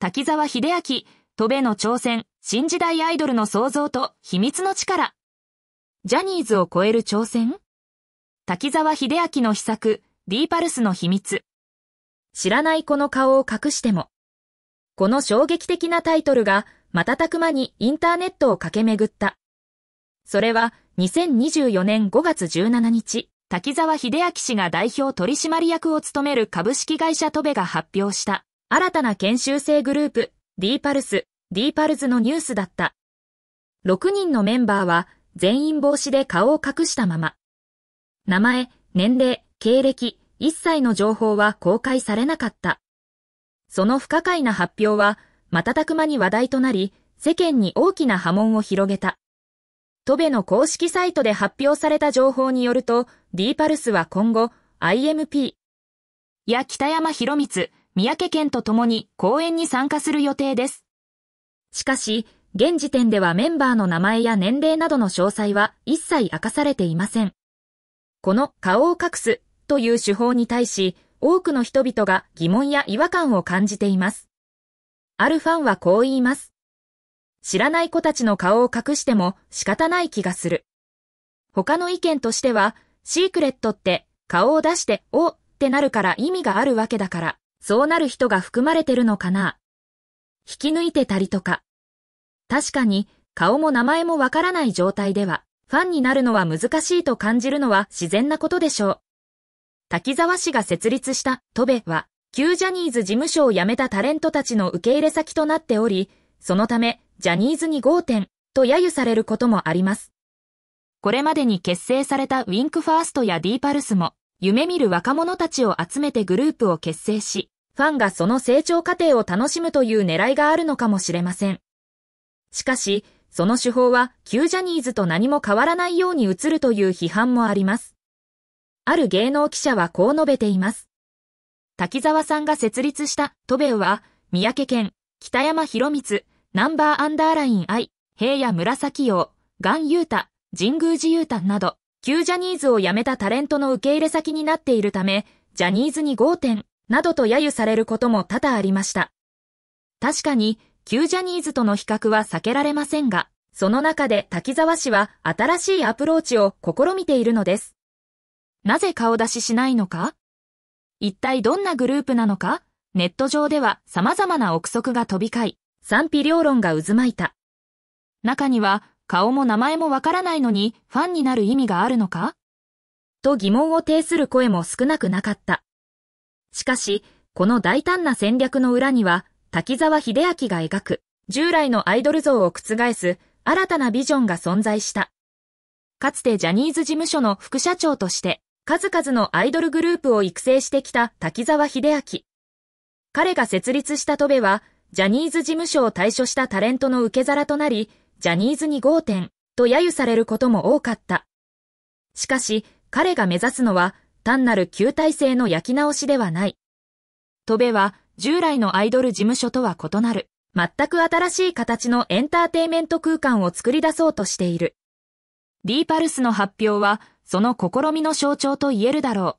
滝沢秀明、戸部の挑戦、新時代アイドルの創造と秘密の力。ジャニーズを超える挑戦滝沢秀明の秘策、ディーパルスの秘密。知らないこの顔を隠しても。この衝撃的なタイトルが瞬く間にインターネットを駆け巡った。それは2024年5月17日、滝沢秀明氏が代表取締役を務める株式会社トベが発表した新たな研修生グループ、D パルス、D パルズのニュースだった。6人のメンバーは全員帽子で顔を隠したまま。名前、年齢、経歴、一切の情報は公開されなかった。その不可解な発表は瞬く間に話題となり、世間に大きな波紋を広げた。トベの公式サイトで発表された情報によると、D パルスは今後、IMP や北山博光、三宅県と共に講演に参加する予定です。しかし、現時点ではメンバーの名前や年齢などの詳細は一切明かされていません。この顔を隠すという手法に対し、多くの人々が疑問や違和感を感じています。あるファンはこう言います。知らない子たちの顔を隠しても仕方ない気がする。他の意見としては、シークレットって顔を出して、おってなるから意味があるわけだから。そうなる人が含まれてるのかな引き抜いてたりとか。確かに、顔も名前もわからない状態では、ファンになるのは難しいと感じるのは自然なことでしょう。滝沢氏が設立したトベは、旧ジャニーズ事務所を辞めたタレントたちの受け入れ先となっており、そのため、ジャニーズに合点と揶揄されることもあります。これまでに結成されたウィンクファーストやディーパルスも、夢見る若者たちを集めてグループを結成し、ファンがその成長過程を楽しむという狙いがあるのかもしれません。しかし、その手法は旧ジャニーズと何も変わらないように映るという批判もあります。ある芸能記者はこう述べています。滝沢さんが設立したトベウは、三宅県、北山博光、ナンバーアンダーライン I、平野紫陽、岩優太、神宮寺優太など、旧ジャニーズを辞めたタレントの受け入れ先になっているため、ジャニーズに豪点などと揶揄されることも多々ありました。確かに、旧ジャニーズとの比較は避けられませんが、その中で滝沢氏は新しいアプローチを試みているのです。なぜ顔出ししないのか一体どんなグループなのかネット上では様々な憶測が飛び交い、賛否両論が渦巻いた。中には、顔も名前もわからないのにファンになる意味があるのかと疑問を呈する声も少なくなかった。しかし、この大胆な戦略の裏には、滝沢秀明が描く、従来のアイドル像を覆す新たなビジョンが存在した。かつてジャニーズ事務所の副社長として、数々のアイドルグループを育成してきた滝沢秀明。彼が設立した戸部は、ジャニーズ事務所を退所したタレントの受け皿となり、ジャニーズに豪点と揶揄されることも多かった。しかし、彼が目指すのは単なる旧体制の焼き直しではない。トベは従来のアイドル事務所とは異なる、全く新しい形のエンターテイメント空間を作り出そうとしている。D パルスの発表は、その試みの象徴と言えるだろう。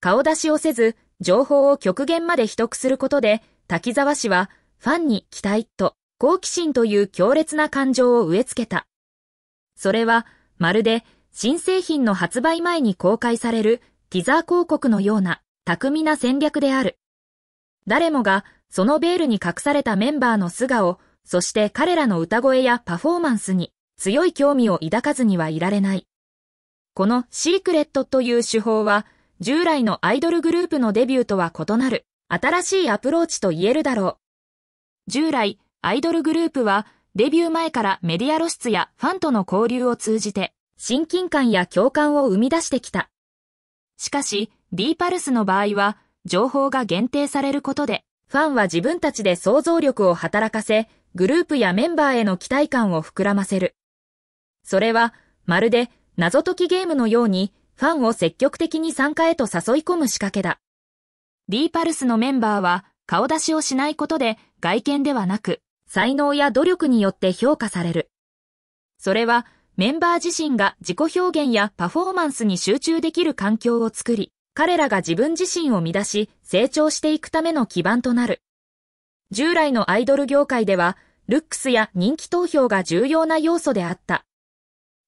顔出しをせず、情報を極限まで秘匿することで、滝沢氏は、ファンに期待と、好奇心という強烈な感情を植え付けた。それは、まるで、新製品の発売前に公開されるティザー広告のような巧みな戦略である。誰もがそのベールに隠されたメンバーの素顔、そして彼らの歌声やパフォーマンスに強い興味を抱かずにはいられない。このシークレットという手法は、従来のアイドルグループのデビューとは異なる、新しいアプローチと言えるだろう。従来、アイドルグループは、デビュー前からメディア露出やファンとの交流を通じて、親近感や共感を生み出してきた。しかし、D パルスの場合は、情報が限定されることで、ファンは自分たちで想像力を働かせ、グループやメンバーへの期待感を膨らませる。それは、まるで謎解きゲームのように、ファンを積極的に参加へと誘い込む仕掛けだ。D パルスのメンバーは、顔出しをしないことで、外見ではなく、才能や努力によって評価される。それは、メンバー自身が自己表現やパフォーマンスに集中できる環境を作り、彼らが自分自身を乱し、成長していくための基盤となる。従来のアイドル業界では、ルックスや人気投票が重要な要素であった。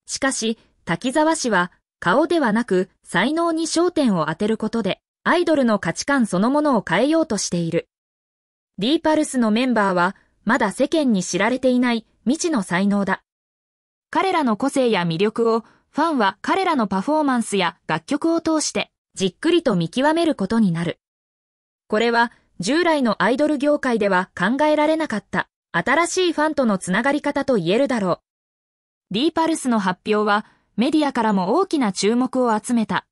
しかし、滝沢氏は、顔ではなく、才能に焦点を当てることで、アイドルの価値観そのものを変えようとしている。ディーパルスのメンバーは、まだ世間に知られていない未知の才能だ。彼らの個性や魅力をファンは彼らのパフォーマンスや楽曲を通してじっくりと見極めることになる。これは従来のアイドル業界では考えられなかった新しいファンとのつながり方と言えるだろう。ディーパルスの発表はメディアからも大きな注目を集めた。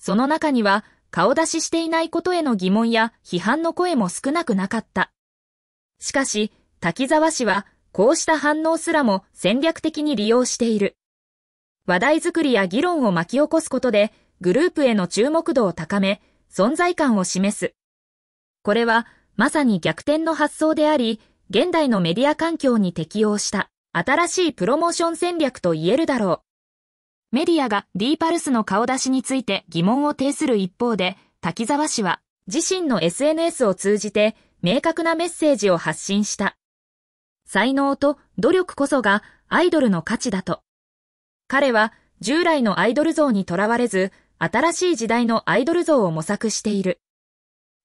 その中には顔出ししていないことへの疑問や批判の声も少なくなかった。しかし、滝沢氏は、こうした反応すらも戦略的に利用している。話題作りや議論を巻き起こすことで、グループへの注目度を高め、存在感を示す。これは、まさに逆転の発想であり、現代のメディア環境に適応した新しいプロモーション戦略と言えるだろう。メディアが D パルスの顔出しについて疑問を呈する一方で、滝沢氏は自身の SNS を通じて明確なメッセージを発信した。才能と努力こそがアイドルの価値だと。彼は従来のアイドル像にとらわれず、新しい時代のアイドル像を模索している。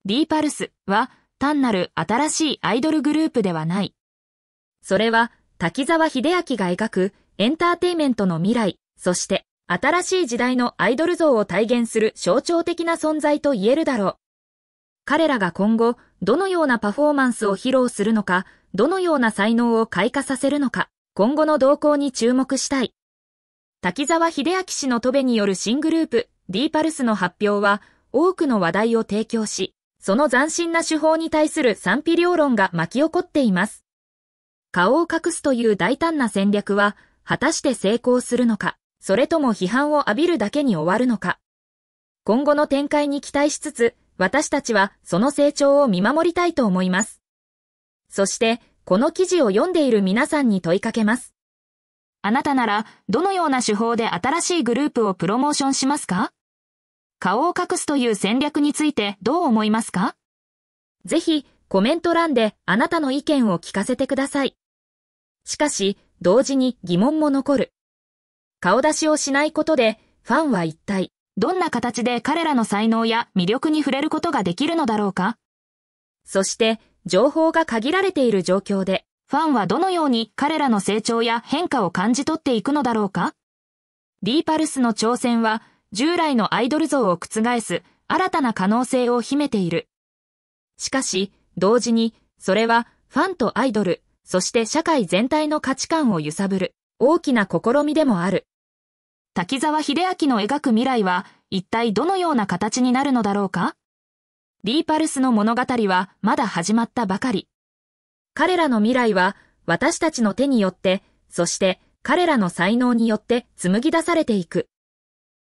ディーパルスは単なる新しいアイドルグループではない。それは滝沢秀明が描くエンターテイメントの未来、そして新しい時代のアイドル像を体現する象徴的な存在と言えるだろう。彼らが今後どのようなパフォーマンスを披露するのか、どのような才能を開花させるのか、今後の動向に注目したい。滝沢秀明氏のトベによる新グループ、D パルスの発表は、多くの話題を提供し、その斬新な手法に対する賛否両論が巻き起こっています。顔を隠すという大胆な戦略は、果たして成功するのか、それとも批判を浴びるだけに終わるのか。今後の展開に期待しつつ、私たちはその成長を見守りたいと思います。そして、この記事を読んでいる皆さんに問いかけます。あなたなら、どのような手法で新しいグループをプロモーションしますか顔を隠すという戦略についてどう思いますかぜひ、コメント欄であなたの意見を聞かせてください。しかし、同時に疑問も残る。顔出しをしないことで、ファンは一体どんな形で彼らの才能や魅力に触れることができるのだろうかそして、情報が限られている状況で、ファンはどのように彼らの成長や変化を感じ取っていくのだろうか ?D パルスの挑戦は、従来のアイドル像を覆す新たな可能性を秘めている。しかし、同時に、それはファンとアイドル、そして社会全体の価値観を揺さぶる、大きな試みでもある。滝沢秀明の描く未来は一体どのような形になるのだろうかディーパルスの物語はまだ始まったばかり。彼らの未来は私たちの手によって、そして彼らの才能によって紡ぎ出されていく。